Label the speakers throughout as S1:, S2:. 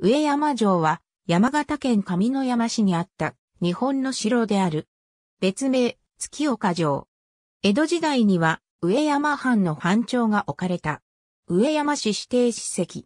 S1: 上山城は山形県上野山市にあった日本の城である。別名、月岡城。江戸時代には上山藩の藩庁が置かれた。上山市指定史跡。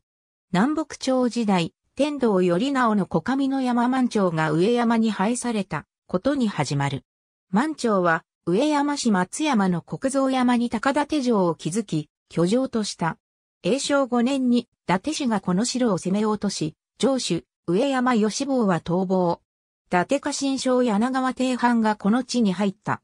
S1: 南北朝時代、天道頼直の小上野山満町が上山に廃されたことに始まる。満町は上山市松山の国造山に高立城を築き、居城とした。永正5年に伊達氏がこの城を攻め落とし、城主、上山義坊は逃亡。伊達家新将柳川定藩がこの地に入った。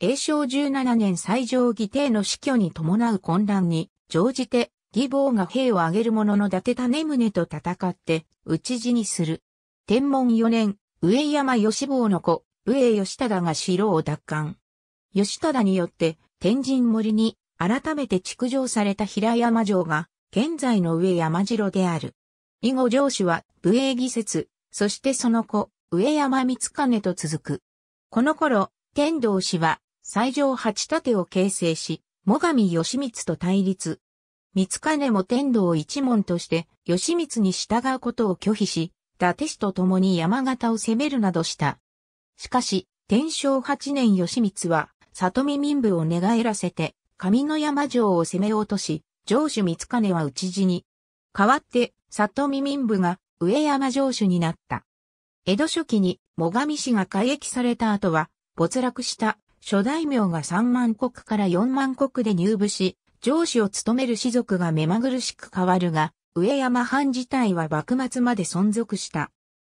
S1: 永正十七年最上義帝の死去に伴う混乱に、乗じて、義坊が兵を挙げる者の伊達種宗と戦って、討ち死にする。天文四年、上山義坊の子、上義忠が城を奪還。義忠によって、天神森に、改めて築城された平山城が、現在の上山城である。以後上主は武英義説、そしてその子、上山光兼と続く。この頃、天道氏は最上八盾を形成し、最上義光と対立。光兼も天道一門として義光に従うことを拒否し、伊達氏と共に山形を攻めるなどした。しかし、天正八年義光は、里見民部を寝返らせて、上の山城を攻め落とし、上主光金は討ち死に。代わって、里見民部が上山城主になった。江戸初期に最上氏が改役された後は、没落した諸大名が3万国から4万国で入部し、上主を務める士族が目まぐるしく変わるが、上山藩自体は幕末まで存続した。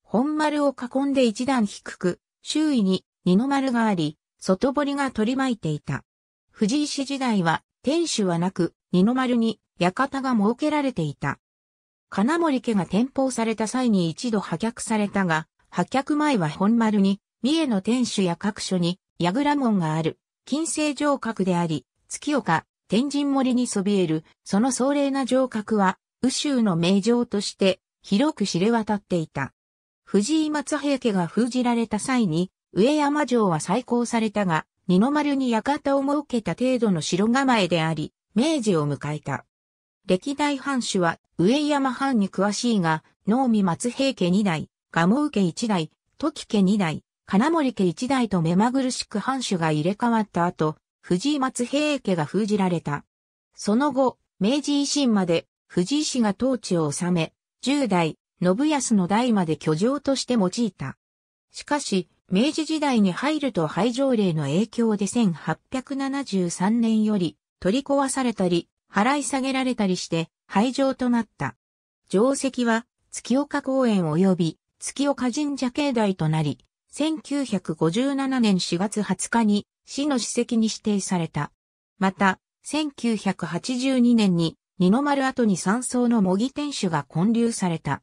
S1: 本丸を囲んで一段低く、周囲に二の丸があり、外堀が取り巻いていた。藤井氏時代は天守はなく、二の丸に館が設けられていた。金森家が転封された際に一度破却されたが、破却前は本丸に、三重の天守や各所に、櫓門がある、金星城郭であり、月岡、天神森にそびえる、その壮麗な城郭は、宇州の名城として、広く知れ渡っていた。藤井松平家が封じられた際に、上山城は再興されたが、二の丸に館を設けた程度の城構えであり、明治を迎えた。歴代藩主は上山藩に詳しいが、能見松平家二代、蒲生家一代、時家二代、金森家一代と目まぐるしく藩主が入れ替わった後、藤井松平家が封じられた。その後、明治維新まで藤井氏が統治を治め、10代、信康の代まで居城として用いた。しかし、明治時代に入ると廃条例の影響で1873年より取り壊されたり、払い下げられたりして廃城となった。城跡は月岡公園及び月岡神社境内となり、1957年4月20日に市の史跡に指定された。また、1982年に二の丸跡に山荘の模擬天守が建立された。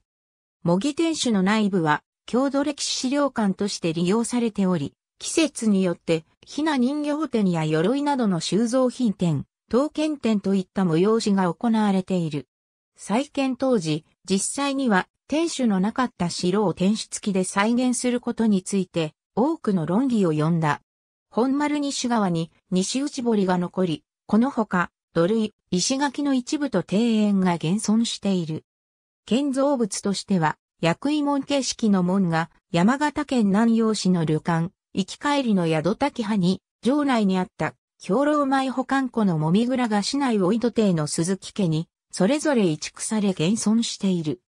S1: 模擬天守の内部は郷土歴史資料館として利用されており、季節によってひな人形店や鎧などの収蔵品店、刀剣店といった催しが行われている。再建当時、実際には天守のなかった城を天守付きで再現することについて多くの論議を呼んだ。本丸西側に西内堀が残り、このほか土塁、石垣の一部と庭園が現存している。建造物としては薬医門形式の門が山形県南陽市の旅館、行き帰りの宿滝派に、城内にあった兵糧米保管庫のもみ蔵が市内お井戸邸の鈴木家に、それぞれ移築され現存している。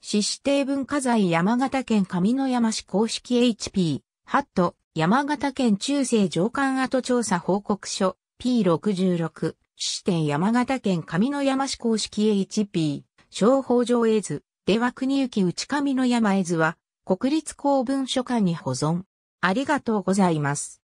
S1: 市指定文化財山形県上野山市公式 HP、ハット、山形県中世上官跡調査報告書 P66、市指定山形県上野山市公式 HP、商法上絵図、では国行内上の山絵図は、国立公文書館に保存。ありがとうございます。